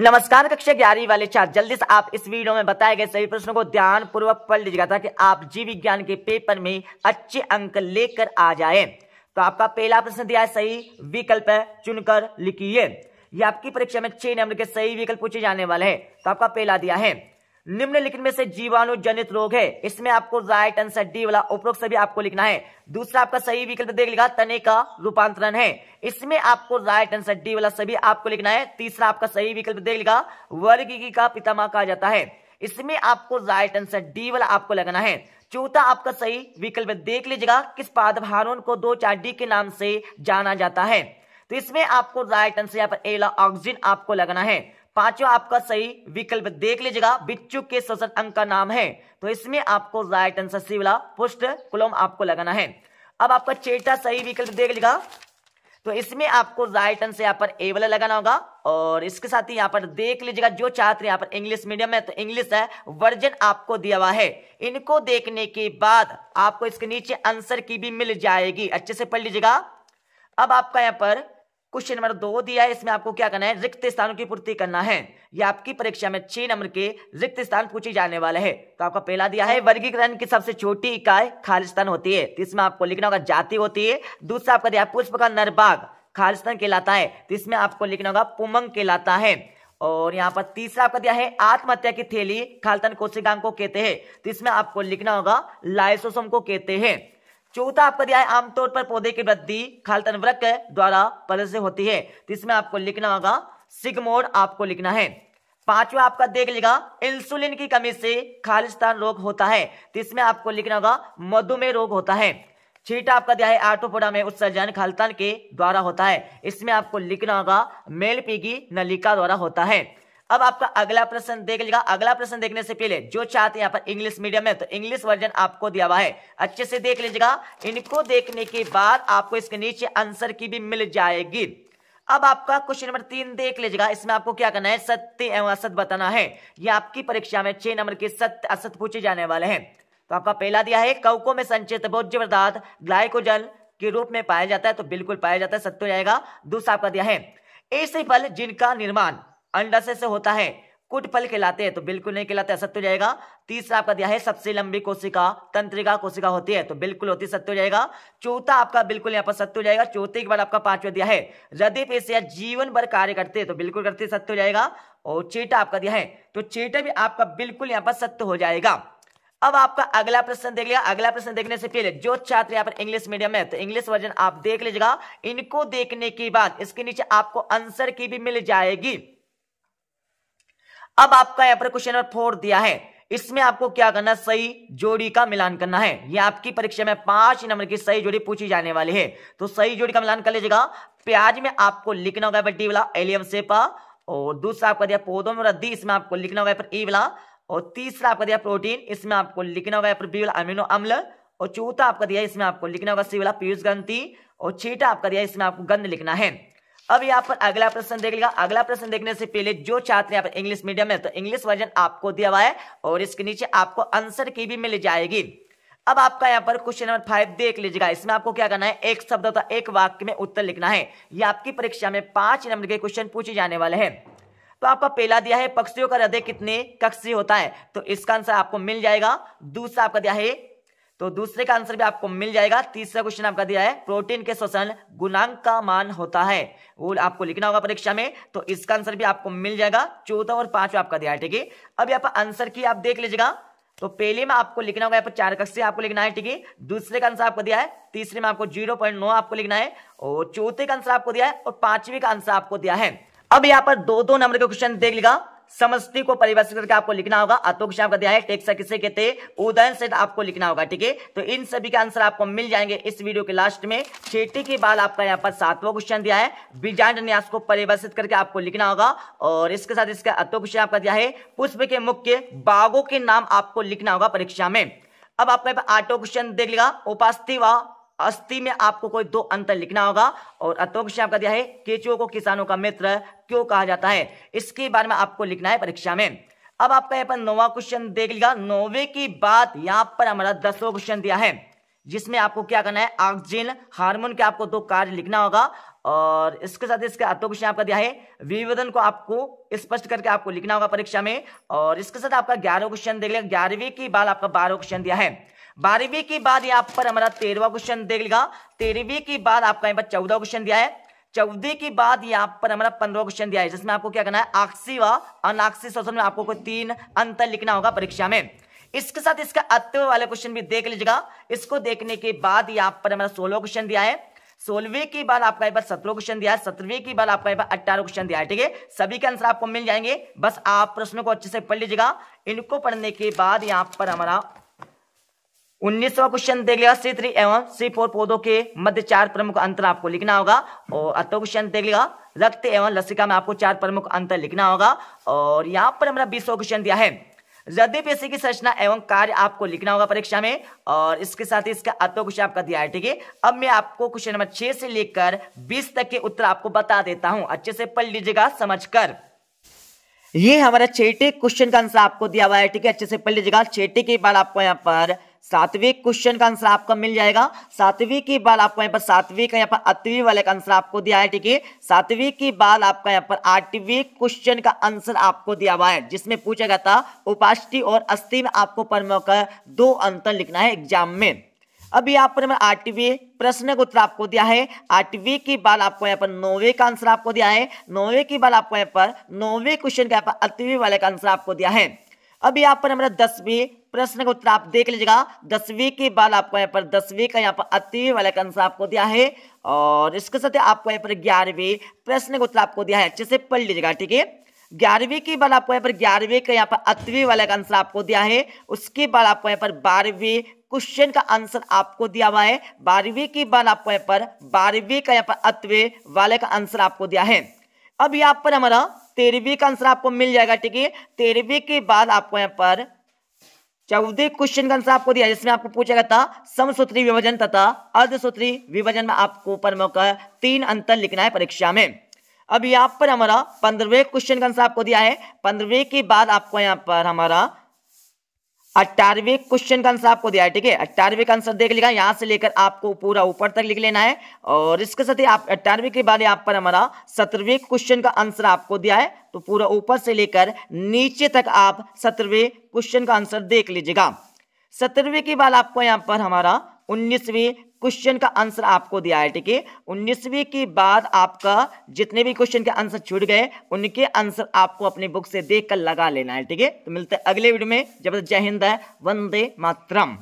नमस्कार कक्षा ग्यारहवीं वाले छात्र जल्दी से आप इस वीडियो में बताए गए सभी प्रश्नों को ध्यान पूर्वक पढ़ लीजिएगा ताकि आप जीव विज्ञान के पेपर में अच्छे अंक लेकर आ जाए तो आपका पहला प्रश्न दिया है सही विकल्प चुनकर लिखिए ये आपकी परीक्षा में छह नंबर के सही विकल्प पूछे जाने वाले हैं तो आपका पहला दिया है निम्नलिखित में से जीवाणु जनित रोग है इसमें आपको राइट आंसर डी वाला उपरोक्त सभी आपको लिखना है दूसरा आपका सही विकल्प देख लिखा तने का रूपांतरण है इसमें आपको राइट आंसर डी वाला सभी आपको लिखना है तीसरा आपका सही विकल्प देख लिखा वर्गी का पितामा कहा जाता है इसमें आपको राइट आंसर डी वाला आपको लगना है चौथा आपका सही विकल्प देख लीजिएगा किस पादभारों को दो चार डी के नाम से जाना जाता है तो इसमें आपको राइट आंसर यहाँ पर एला ऑक्सीजन आपको लगना है पांचवा आपका सही विकल्प देख लीजिएगा बिच्चू के श्वसन अंक का नाम है तो इसमें आपको राइट आंसर सी वाला पुष्ट कुलोम आपको लगाना है अब आपका चेटा सही विकल्प देख लीजिएगा तो इसमें आपको राइट आंसर यहाँ पर ए वाला लगाना होगा और इसके साथ ही यहाँ पर देख लीजिएगा जो छात्र यहाँ पर इंग्लिश मीडियम है तो इंग्लिश है वर्जन आपको दिया हुआ है इनको देखने के बाद आपको इसके नीचे आंसर की भी मिल जाएगी अच्छे से पढ़ लीजिएगा अब आपका यहाँ पर क्वेश्चन नंबर दो दिया है इसमें आपको क्या करना है रिक्त स्थानों की पूर्ति करना है यह आपकी परीक्षा में छह नंबर के रिक्त स्थान पूछे जाने वाले हैं तो आपका पहला दिया है वर्गीकरण की सबसे छोटी इकाई खालिस्तान होती है तो इसमें आपको लिखना होगा जाति होती है दूसरा आपका दिया पुष्प का नरबाग खालिस्तान कहलाता है तो इसमें आपको लिखना होगा पुमंग कहलाता है और यहाँ पर तीसरा आपका दिया है आत्महत्या की थैली खालतन कोशिकांग को कहते हैं तो इसमें आपको लिखना होगा लाइसोसोम को कहते हैं चौथा पर्याय आमतौर पर पौधे की वृद्धि खालतन वृक द्वारा पहले से होती है इसमें आपको लिखना होगा सिगमोड आपको लिखना है पांचवा आपका देख लेगा इंसुलिन की कमी से खालिस्तान रोग होता है इसमें आपको लिखना होगा मधुमेह रोग होता है छीटा आपका दिया है आर्टोपोडा में उत्सर्जन खालतान के द्वारा होता है इसमें आपको लिखना होगा मेलपी की नलिका द्वारा होता है अब आपका अगला प्रश्न देख लीजिएगा अगला प्रश्न देखने से पहले जो चाहते हैं पर इंग्लिश मीडियम में तो इंग्लिश वर्जन आपको दिया हुआ है अच्छे से देख लीजिएगा इनको देखने के बाद आपको इसके नीचे आंसर की भी मिल जाएगी अब आपका क्वेश्चन नंबर तीन देख लीजिएगा इसमें आपको क्या करना है सत्य एवं असत बताना है ये आपकी परीक्षा में छह नंबर के सत्य असत पूछे जाने वाले हैं तो आपका पहला दिया है कवको में संचित भोज्य पदार्थ ग्लाइकोजल के रूप में पाया जाता है तो बिल्कुल पाया जाता है सत्य हो जाएगा दूसरा आपका दिया है ऐसे फल जिनका निर्माण अंडाशय से होता है कुट फल कहलाते हैं तो बिल्कुल नहीं कहलाते असत्य हो जाएगा तीसरा आपका दिया है सबसे लंबी कोशिका तंत्रिका कोशिका होती है तो बिल्कुल होती सत्य हो जाएगा चौथा आपका बिल्कुल यहाँ पर सत्य हो जाएगा चौथे के बाद आपका पांचवा दिया है यदि पेशिया जीवन भर कार्य करते हैं तो बिल्कुल करते सत्य हो जाएगा और चेटा आपका दिया है तो चेटा भी आपका बिल्कुल यहाँ पर सत्य हो जाएगा अब आपका अगला प्रश्न देख लिया अगला प्रश्न देखने से पहले जो छात्र यहाँ पर इंग्लिश मीडियम है तो इंग्लिश वर्जन आप देख लीजिएगा इनको देखने के बाद इसके नीचे आपको आंसर की भी मिल जाएगी अब आपका यहां पर क्वेश्चन नंबर फोर दिया है इसमें आपको क्या करना सही जोड़ी का मिलान करना है ये आपकी परीक्षा में पांच नंबर की सही जोड़ी पूछी जाने वाली है तो सही जोड़ी का मिलान कर लीजिएगा प्याज में आपको लिखना होगा बड्डी वाला एलियम सेपा और दूसरा आपका दिया पौधों में रद्दी इसमें आपको लिखना होगा पर ई वाला और तीसरा आपका दिया प्रोटीन इसमें आपको लिखना होगा पर बी वाला अमीनो अम्ल और चौथा आपका दिया इसमें आपको लिखना होगा सी वाला पीयूष ग्रंथि और छीटा आपका दिया इसमें आपको गंध लिखना है अब यहाँ पर अगला प्रश्न देख लेगा अगला प्रश्न देखने से पहले जो छात्र यहाँ पर इंग्लिश मीडियम है तो इंग्लिश वर्जन आपको दिया हुआ है और इसके नीचे आपको आंसर की भी मिल जाएगी अब आपका यहाँ पर क्वेश्चन नंबर फाइव देख लीजिएगा इसमें आपको क्या करना है एक शब्द होता एक वाक्य में उत्तर लिखना है ये आपकी परीक्षा में पांच नंबर के क्वेश्चन पूछे जाने वाले हैं तो आपका पहला दिया है पक्षियों का हृदय कितने कक्षी होता है तो इसका आंसर आपको मिल जाएगा दूसरा आपका दिया है तो दूसरे का आंसर भी आपको मिल जाएगा तीसरा क्वेश्चन आपका दिया है प्रोटीन के श्वसन गुणांक का मान होता है वो आपको लिखना होगा परीक्षा में तो इसका आंसर भी आपको मिल जाएगा चौथा और पांचवा आपका दिया है ठीक है अब यहाँ पर आंसर की आप देख लीजिएगा तो पहले में आपको लिखना होगा यहाँ पर चार कक्ष आपको लिखना है ठीक है दूसरे का आंसर आपको दिया है तीसरे में आपको जीरो पॉइंट आपको लिखना है और चौथे का आंसर आपको दिया है और पांचवी का आंसर आपको दिया है अब यहाँ पर दो दो नंबर के क्वेश्चन देख लेगा समस्ति को परिभाषित करके आपको लिखना होगा अतोक्षाम का दिया है टेक्सा किसे कहते उदयन सेठ तो आपको लिखना होगा ठीक है तो इन सभी के आंसर आपको मिल जाएंगे इस वीडियो के लास्ट में छेटी के बाद आपका यहाँ पर सातवां क्वेश्चन दिया है बीजांड न्यास को परिभाषित करके आपको लिखना होगा और इसके साथ इसका क्वेश्चन आपका दिया है पुष्प के मुख्य बागों के नाम आपको लिखना होगा परीक्षा में अब आपका आठो क्वेश्चन देख लेगा व अस्थि में आपको कोई दो अंतर लिखना होगा और अतोक्ष आपका दिया है केचुओं को किसानों का मित्र क्यों कहा जाता है इसके बारे में आपको लिखना है परीक्षा में अब आपका यहाँ पर नोवा क्वेश्चन देख लिया नोवे की बात यहाँ पर हमारा दसवा क्वेश्चन दिया है जिसमें आपको क्या करना है ऑक्सीजन हार्मोन के आपको दो कार्य लिखना होगा और इसके साथ इसके अतो क्वेश्चन आपका दिया है विवेदन को आपको स्पष्ट करके आपको लिखना होगा परीक्षा में और इसके साथ आपका ग्यारह क्वेश्चन देख लिया ग्यारहवीं की बाल आपका बारह क्वेश्चन दिया है बारहवीं के बाद यहाँ पर हमारा तेरहवा क्वेश्चन लेगा तेरहवीं के बाद आपका यहाँ पर चौदह क्वेश्चन दिया है चौदह के बाद यहाँ पर हमारा पंद्रह क्वेश्चन दिया है जिसमें आपको क्या करना है आक्सी व अनाक्सी शोषण में आपको कोई तीन अंतर लिखना होगा परीक्षा में इसके साथ इसका अत्यव वाला क्वेश्चन भी देख लीजिएगा इसको देखने के बाद यहाँ पर हमारा सोलह क्वेश्चन दिया है सोलहवें के बाद आपका यहाँ पर सत्रह क्वेश्चन दिया है सत्रहवें के बाद आपका यहाँ पर अट्ठारह क्वेश्चन दिया है ठीक है सभी के आंसर आपको मिल जाएंगे बस आप प्रश्नों को अच्छे से पढ़ लीजिएगा इनको पढ़ने के बाद यहाँ पर हमारा उन्नीसवा क्वेश्चन देख लेगा सी थ्री एवं सी फोर पौधों के मध्य चार प्रमुख अंतर आपको लिखना होगा और अठवा क्वेश्चन देख लेगा रक्त एवं लसिका में आपको चार प्रमुख अंतर लिखना होगा और यहाँ पर हमारा बीसवा क्वेश्चन दिया है हृदय पेशी की संरचना एवं कार्य आपको लिखना होगा परीक्षा में और इसके साथ ही इसका अतो क्वेश्चन आपका दिया है ठीक है अब मैं आपको क्वेश्चन नंबर छह से लेकर बीस तक के उत्तर आपको बता देता हूँ अच्छे से पढ़ लीजिएगा समझ कर ये हमारा छेटे क्वेश्चन का आंसर आपको दिया हुआ है ठीक है अच्छे से पढ़ लीजिएगा छेटे के बाद आपको यहाँ पर सातवें क्वेश्चन का आंसर आपका मिल जाएगा सातवीं की बाल आपको यहाँ पर सातवीं का यहाँ पर अतवी वाले का आंसर आपको दिया है ठीक है सातवीं की बाल आपका यहाँ पर आठवीं क्वेश्चन का आंसर आपको दिया हुआ है जिसमें पूछा गया था उपाष्टि और अस्थि में आपको प्रमुख का दो अंतर लिखना है एग्जाम में अभी यहाँ पर आठवीं प्रश्न का उत्तर आपको दिया है आठवीं की बाल आपको यहाँ पर नौवे का आंसर आपको दिया है नौवे की बाल आपको यहाँ पर नौवे क्वेश्चन का यहाँ पर अतवी वाले का आंसर आपको दिया है अभी यहाँ पर हमारा दसवीं प्रश्न का उत्तर आप देख लीजिएगा दसवीं के बाद आपको यहाँ पर दसवीं का यहाँ पर अति वाला आंसर आपको दिया है और इसके साथ आपको यहाँ पर ग्यारहवीं प्रश्न का उत्तर आपको दिया है अच्छे से पढ़ लीजिएगा ठीक है ग्यारहवीं के बाद आपको यहाँ पर ग्यारहवीं का यहाँ पर अतवी वाला का आंसर आपको दिया है उसके बाद आपको यहाँ पर बारहवीं क्वेश्चन का आंसर आपको दिया हुआ है बारहवीं के बाद आपको यहाँ पर बारहवीं का यहाँ पर अतवे वाले का आंसर आपको दिया है अब यहाँ पर हमारा तेरहवीं का आंसर आपको मिल जाएगा ठीक है तेरहवीं के बाद आपको यहाँ पर चौदह क्वेश्चन का आंसर आपको दिया जिसमें आपको पूछा गया था समसूत्री विभाजन तथा अर्धसूत्री विभाजन में आपको प्रमुख तीन अंतर लिखना है परीक्षा में अब यहाँ पर हमारा पंद्रहवें क्वेश्चन का आंसर आपको दिया है पंद्रहवें के बाद आपको यहाँ पर हमारा अट्ठारहवें क्वेश्चन का आंसर आपको दिया है ठीक है अट्ठारहवें का आंसर देख लेगा यहाँ से लेकर आपको पूरा ऊपर तक लिख लेना है और इसके साथ ही आप अट्ठारहवें के बाद यहाँ पर हमारा सत्रहवें क्वेश्चन का आंसर आपको दिया है तो पूरा ऊपर से लेकर नीचे तक आप सत्रहवें क्वेश्चन का आंसर देख लीजिएगा सत्रहवें के बाद आपको यहाँ पर हमारा उन्नीसवी क्वेश्चन का आंसर आपको दिया है ठीक है उन्नीसवीं के बाद आपका जितने भी क्वेश्चन के आंसर छूट गए उनके आंसर आपको अपनी बुक से देख कर लगा लेना है ठीक है तो मिलते हैं अगले वीडियो में जब जय हिंद है वंदे मातरम